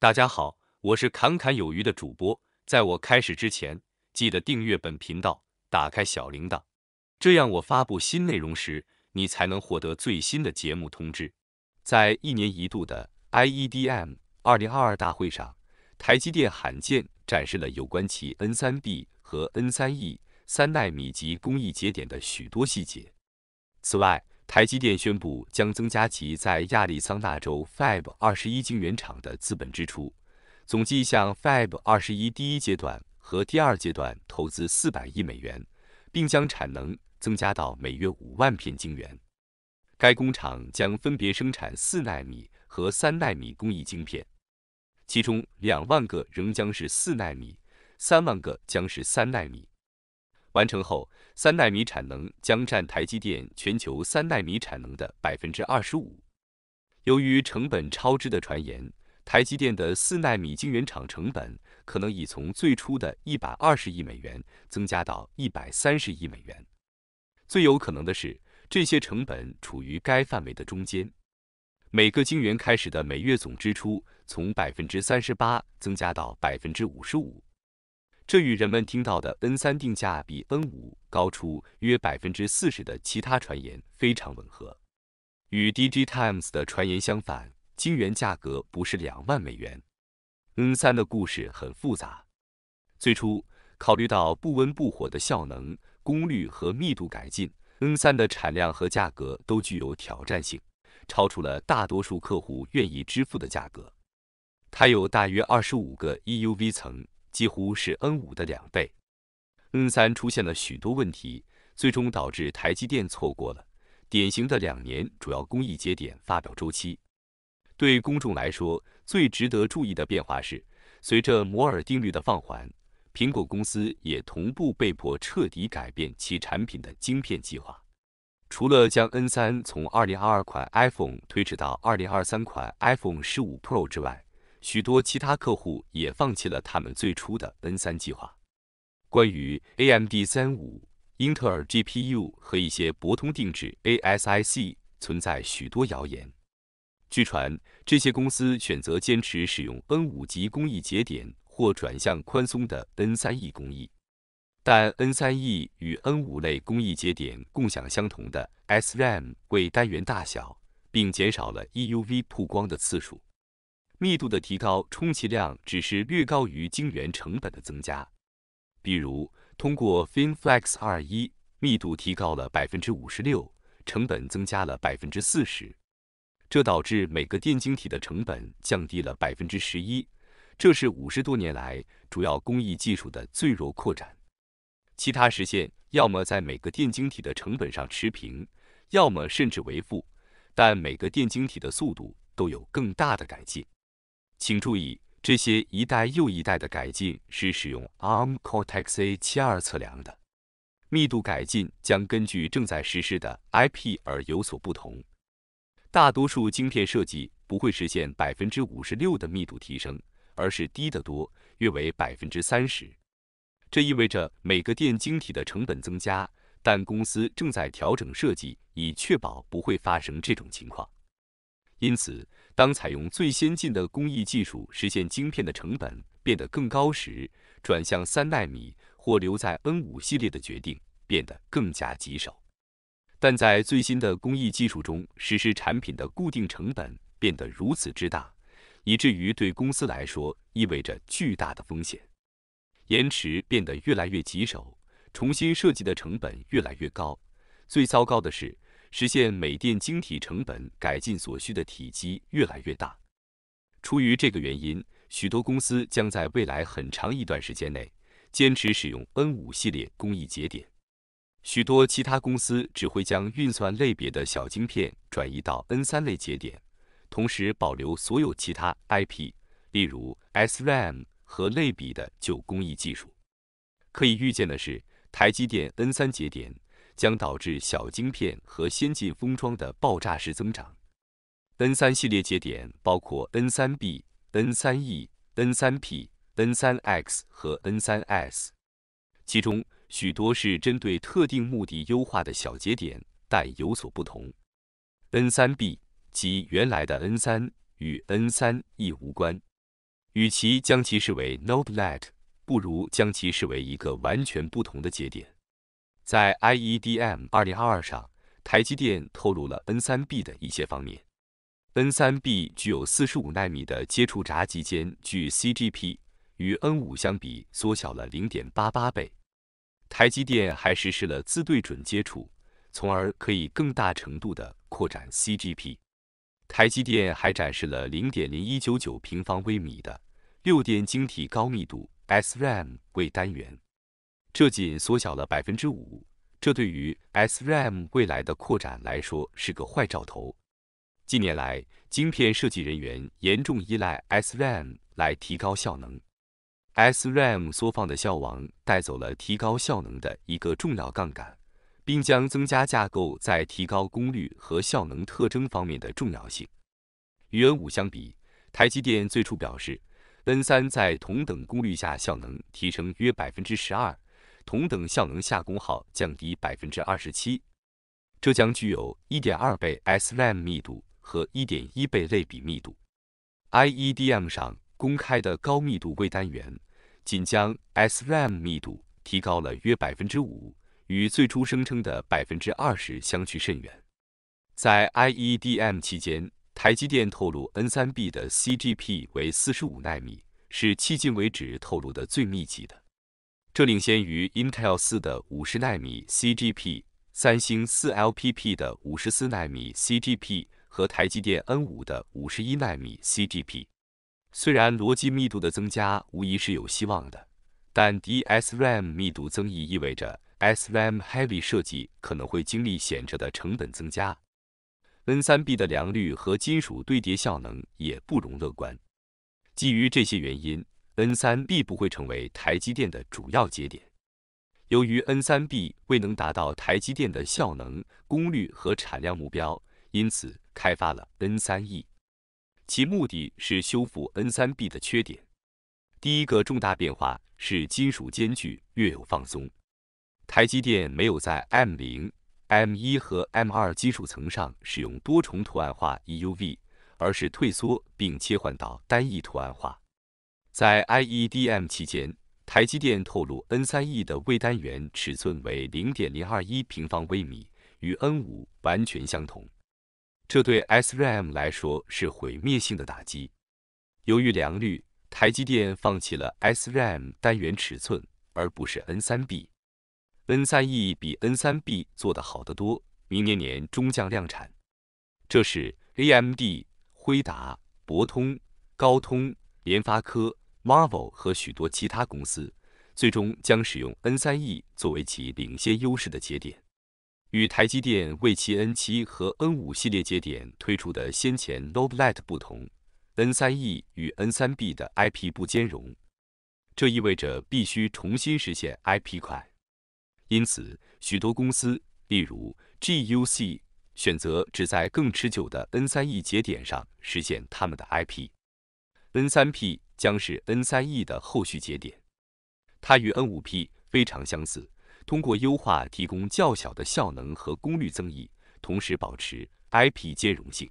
大家好，我是侃侃有余的主播。在我开始之前，记得订阅本频道，打开小铃铛，这样我发布新内容时，你才能获得最新的节目通知。在一年一度的 IEDM 2022大会上，台积电罕见展示了有关其 N3B 和 N3E 三纳米级工艺节点的许多细节。此外，台积电宣布将增加其在亚利桑那州 Fab 二十一晶圆厂的资本支出，总计向 Fab 二十一第一阶段和第二阶段投资40亿美元，并将产能增加到每月5万片晶圆。该工厂将分别生产4纳米和3纳米工艺晶片，其中2万个仍将是4纳米，3万个将是3纳米。完成后，三纳米产能将占台积电全球三纳米产能的百分之二十五。由于成本超支的传言，台积电的四纳米晶圆厂成本可能已从最初的一百二十亿美元增加到一百三十亿美元。最有可能的是，这些成本处于该范围的中间。每个晶圆开始的每月总支出从百分之三十八增加到百分之五十五。这与人们听到的 N 三定价比 N 五高出约百分之四十的其他传言非常吻合。与 Dj Times 的传言相反，晶圆价格不是两万美元。N 三的故事很复杂。最初，考虑到不温不火的效能、功率和密度改进，N 三的产量和价格都具有挑战性，超出了大多数客户愿意支付的价格。它有大约二十五个 EUV 层。几乎是 N 五的两倍，N 三出现了许多问题，最终导致台积电错过了典型的两年主要工艺节点发表周期。对公众来说，最值得注意的变化是，随着摩尔定律的放缓，苹果公司也同步被迫彻底改变其产品的晶片计划。除了将 N 三从2022款 iPhone 推迟到2023款 iPhone 十五 Pro 之外，许多其他客户也放弃了他们最初的 N3 计划。关于 AMD 三五、英特尔 GPU 和一些博通定制 ASIC，存在许多谣言。据传，这些公司选择坚持使用 N5 级工艺节点，或转向宽松的 N3E 工艺。但 N3E 与 N5 类工艺节点共享相同的 SRAM 为单元大小，并减少了 EUV 曝光的次数。密度的提高充其量只是略高于晶圆成本的增加，比如通过 FinFEX l 二一，密度提高了百分之五十六，成本增加了百分之四十，这导致每个电晶体的成本降低了百分之十一，这是五十多年来主要工艺技术的最弱扩展。其他实现要么在每个电晶体的成本上持平，要么甚至为负，但每个电晶体的速度都有更大的改进。请注意，这些一代又一代的改进是使用 ARM Cortex A72 测量的密度改进将根据正在实施的 IP 而有所不同。大多数晶片设计不会实现百分之五十六的密度提升，而是低得多，约为百分之三十。这意味着每个电晶体的成本增加，但公司正在调整设计以确保不会发生这种情况。因此。当采用最先进的工艺技术实现晶片的成本变得更高时，转向三纳米或留在 N 五系列的决定变得更加棘手。但在最新的工艺技术中实施产品的固定成本变得如此之大，以至于对公司来说意味着巨大的风险。延迟变得越来越棘手，重新设计的成本越来越高。最糟糕的是。实现每电晶体成本改进所需的体积越来越大。出于这个原因，许多公司将在未来很长一段时间内坚持使用 N5 系列工艺节点。许多其他公司只会将运算类别的小晶片转移到 N3 类节点，同时保留所有其他 IP，例如 SRAM 和类比的旧工艺技术。可以预见的是，台积电 N3 节点。将导致小晶片和先进封装的爆炸式增长。N3 系列节点包括 N3B、N3E、N3P、N3X 和 N3S，其中许多是针对特定目的优化的小节点，但有所不同。N3B 及原来的 N3 与 N3E 无关。与其将其视为 Nodelet，不如将其视为一个完全不同的节点。在 IEDM 2022上，台积电透露了 N3B 的一些方面。N3B 具有45纳米的接触闸极间距 CGP，与 N5 相比缩小了0.88倍。台积电还实施了自对准接触，从而可以更大程度的扩展 CGP。台积电还展示了0.0199平方微米的六电晶体高密度 SRAM 为单元。这仅缩小了百分之五，这对于 SRAM 未来的扩展来说是个坏兆头。近年来，晶片设计人员严重依赖 SRAM 来提高效能。SRAM 缩放的效亡带走了提高效能的一个重要杠杆，并将增加架构在提高功率和效能特征方面的重要性。与 N5 相比，台积电最初表示，N3 在同等功率下效能提升约百分之十二。同等效能下功耗降低百分之二十七，这将具有一点二倍 SRAM 密度和一点一倍类比密度。IEDM 上公开的高密度硅单元仅将 SRAM 密度提高了约百分之五，与最初声称的百分之二十相去甚远。在 IEDM 期间，台积电透露 N3B 的 CGP 为四十五纳米，是迄今为止透露的最密集的。这领先于 Intel 四的五十纳米 CGP，三星四 LPP 的五十四纳米 CGP 和台积电 N 五的五十一纳米 CGP。虽然逻辑密度的增加无疑是有希望的，但 DRAM s 密度增益意味着 SRAM heavy 设计可能会经历显著的成本增加。N 三 B 的良率和金属堆叠效能也不容乐观。基于这些原因。N3B 不会成为台积电的主要节点，由于 N3B 未能达到台积电的效能、功率和产量目标，因此开发了 N3E，其目的是修复 N3B 的缺点。第一个重大变化是金属间距略有放松。台积电没有在 M0、M1 和 M2 金属层上使用多重图案化 EUV，而是退缩并切换到单一图案化。在 IEDM 期间，台积电透露 N3E 的位单元尺寸为零点零二一平方微米，与 N5 完全相同。这对 SRAM 来说是毁灭性的打击。由于良率，台积电放弃了 SRAM 单元尺寸，而不是 N3B。N3E 比 N3B 做得好得多，明年年中将量产。这是 AMD、辉达、博通、高通、联发科。m a r v e l 和许多其他公司最终将使用 N3E 作为其领先优势的节点。与台积电为其 N7 和 N5 系列节点推出的先前 Nodelet 不同，N3E 与 N3B 的 IP 不兼容，这意味着必须重新实现 IP 块。因此，许多公司，例如 GUC，选择只在更持久的 N3E 节点上实现他们的 IP。N3P。将是 N3E 的后续节点，它与 N5P 非常相似，通过优化提供较小的效能和功率增益，同时保持 IP 兼容性。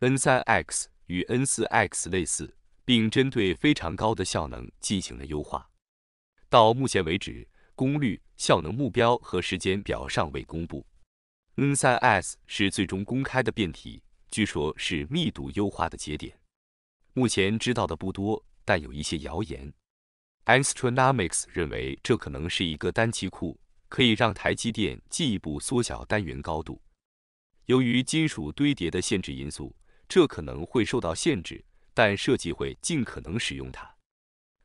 N3X 与 N4X 类似，并针对非常高的效能进行了优化。到目前为止，功率、效能目标和时间表尚未公布。N3S 是最终公开的变体，据说是密度优化的节点。目前知道的不多，但有一些谣言。a s t r o n o m i c s 认为这可能是一个单极库，可以让台积电进一步缩小单元高度。由于金属堆叠的限制因素，这可能会受到限制，但设计会尽可能使用它。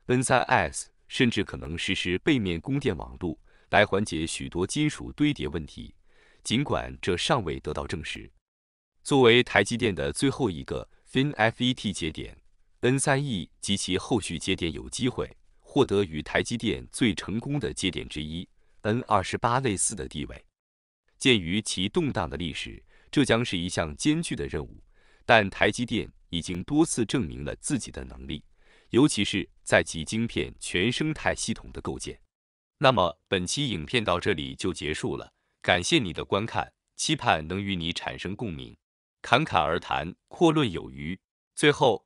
N3s 甚至可能实施背面供电网路来缓解许多金属堆叠问题，尽管这尚未得到证实。作为台积电的最后一个 FinFET 节点。N 三 E 及其后续节点有机会获得与台积电最成功的节点之一 N 二十八类似的地位。鉴于其动荡的历史，这将是一项艰巨的任务。但台积电已经多次证明了自己的能力，尤其是在其晶片全生态系统的构建。那么本期影片到这里就结束了，感谢你的观看，期盼能与你产生共鸣。侃侃而谈，阔论有余。最后。